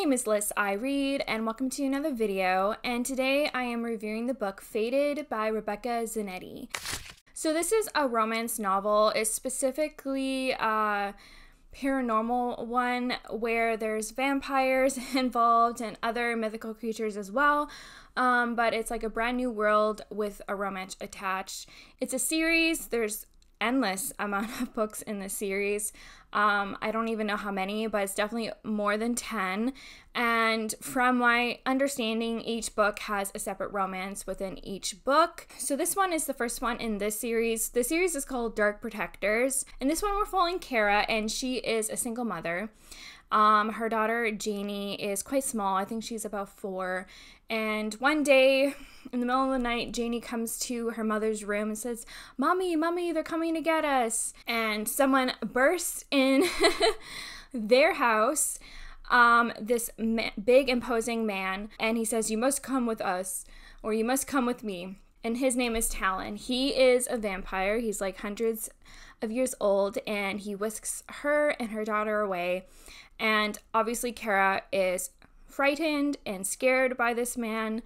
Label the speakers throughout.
Speaker 1: name is Liz I Read, and welcome to another video, and today I am reviewing the book Faded by Rebecca Zanetti. So this is a romance novel. It's specifically a paranormal one where there's vampires involved and other mythical creatures as well, um, but it's like a brand new world with a romance attached. It's a series. There's endless amount of books in this series. Um, I don't even know how many, but it's definitely more than 10. And from my understanding, each book has a separate romance within each book. So this one is the first one in this series. The series is called Dark Protectors. and this one, we're following Kara, and she is a single mother. Um, her daughter Janie is quite small. I think she's about four. And one day in the middle of the night, Janie comes to her mother's room and says, Mommy, Mommy, they're coming to get us. And someone bursts in their house, um, this ma- big, imposing man, and he says, You must come with us, or you must come with me and his name is Talon. He is a vampire. He's like hundreds of years old, and he whisks her and her daughter away. And obviously, Kara is frightened and scared by this man.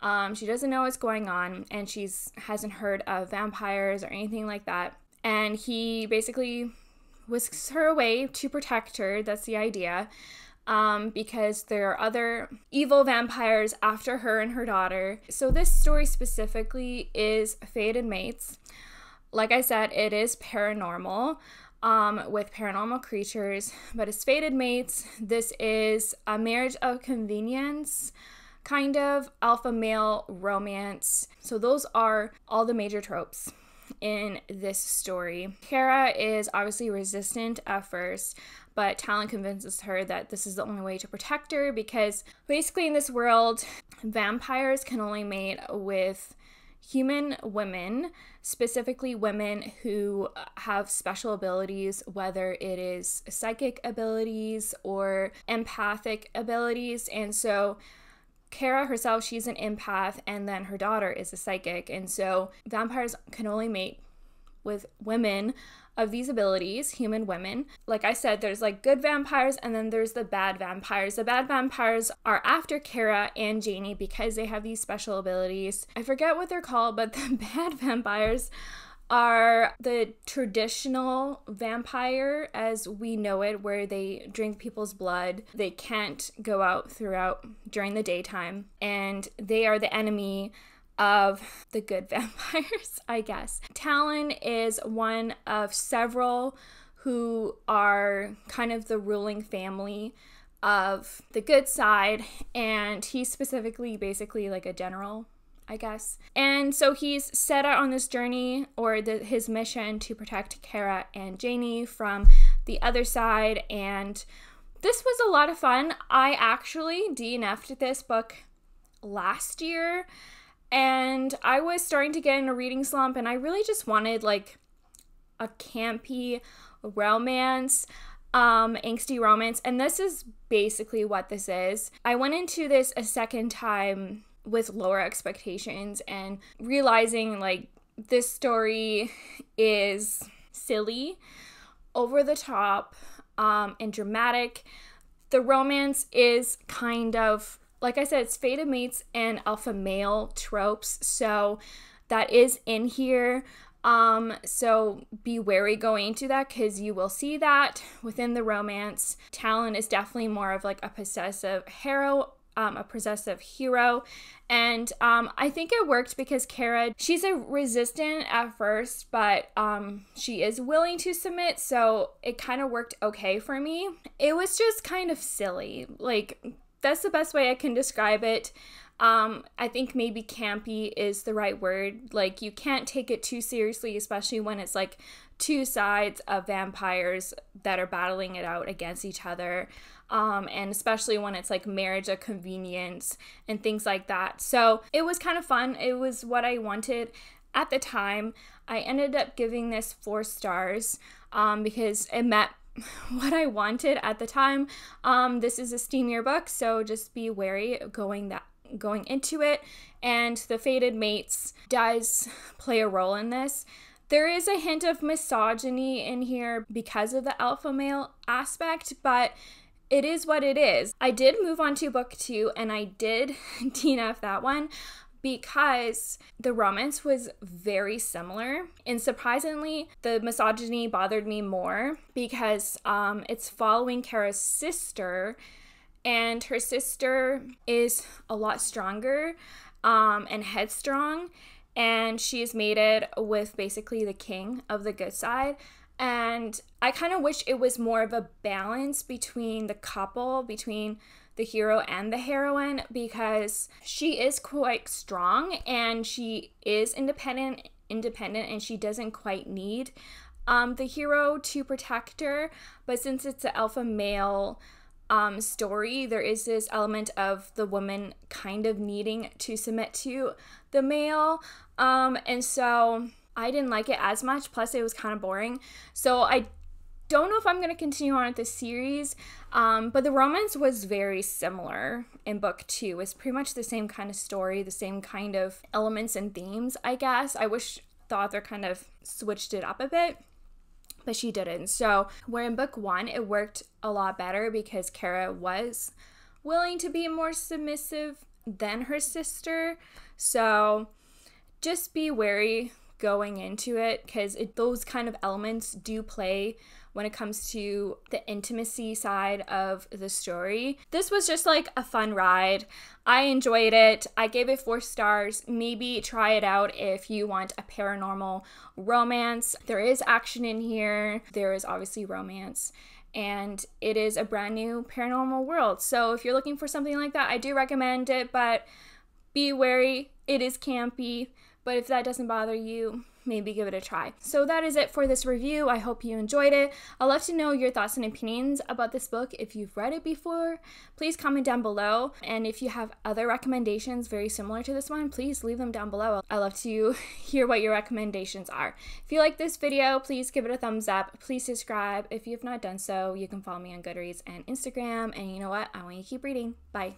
Speaker 1: Um, she doesn't know what's going on, and she's hasn't heard of vampires or anything like that. And he basically whisks her away to protect her. That's the idea um, because there are other evil vampires after her and her daughter. So, this story specifically is *Faded Mates. Like I said, it is paranormal um, with paranormal creatures, but it's Fated Mates. This is a marriage of convenience kind of alpha male romance. So, those are all the major tropes in this story. Kara is obviously resistant at first, but Talon convinces her that this is the only way to protect her because basically in this world, vampires can only mate with human women, specifically women who have special abilities, whether it is psychic abilities or empathic abilities. And so Kara herself, she's an empath, and then her daughter is a psychic. And so vampires can only mate with women of these abilities, human women. Like I said, there's like good vampires and then there's the bad vampires. The bad vampires are after Kara and Janie because they have these special abilities. I forget what they're called, but the bad vampires are the traditional vampire as we know it, where they drink people's blood. They can't go out throughout during the daytime, and they are the enemy of the good vampires, I guess. Talon is one of several who are kind of the ruling family of the good side, and he's specifically basically like a general I guess. And so he's set out on this journey or the, his mission to protect Kara and Janie from the other side. And this was a lot of fun. I actually DNF'd this book last year and I was starting to get in a reading slump, and I really just wanted like a campy romance, um, angsty romance. And this is basically what this is. I went into this a second time with lower expectations and realizing like this story is silly, over the top, um, and dramatic. The romance is kind of like I said, it's Fata mates and alpha male tropes. So that is in here. Um, so be wary going into that because you will see that within the romance. Talon is definitely more of like a possessive hero, um, a possessive hero. And um, I think it worked because Kara, she's a resistant at first, but um, she is willing to submit. So it kind of worked okay for me. It was just kind of silly. Like that's the best way I can describe it. Um, I think maybe campy is the right word. Like, you can't take it too seriously, especially when it's like two sides of vampires that are battling it out against each other. Um, and especially when it's like marriage of convenience and things like that. So it was kind of fun. It was what I wanted at the time. I ended up giving this four stars um, because it met what I wanted at the time. Um, this is a Steam yearbook, so just be wary going that going into it. And the faded mates does play a role in this. There is a hint of misogyny in here because of the alpha male aspect, but it is what it is. I did move on to book two and I did DNF that one, because the romance was very similar. And surprisingly, the misogyny bothered me more because um, it's following Kara's sister, and her sister is a lot stronger um, and headstrong. And she is mated with basically the king of the good side. And I kind of wish it was more of a balance between the couple, between the hero and the heroine, because she is quite strong and she is independent, independent, and she doesn't quite need um, the hero to protect her. But since it's an alpha male um, story, there is this element of the woman kind of needing to submit to the male, um, and so I didn't like it as much. Plus, it was kind of boring. So I don't know if I'm going to continue on with this series, um, but the romance was very similar in book two. It's pretty much the same kind of story, the same kind of elements and themes, I guess. I wish the author kind of switched it up a bit, but she didn't. So, where in book one, it worked a lot better because Kara was willing to be more submissive than her sister. So, just be wary going into it because those kind of elements do play when it comes to the intimacy side of the story. This was just like a fun ride. I enjoyed it. I gave it four stars. Maybe try it out if you want a paranormal romance. There is action in here, there is obviously romance. And it is a brand new paranormal world. So, if you're looking for something like that, I do recommend it, but be wary. It is campy but if that doesn't bother you, maybe give it a try. So that is it for this review. I hope you enjoyed it. I'd love to know your thoughts and opinions about this book if you've read it before. Please comment down below. And if you have other recommendations very similar to this one, please leave them down below. I would love to hear what your recommendations are. If you like this video, please give it a thumbs up. Please subscribe. If you have not done so, you can follow me on Goodreads and Instagram. And you know what? I want you to keep reading. Bye.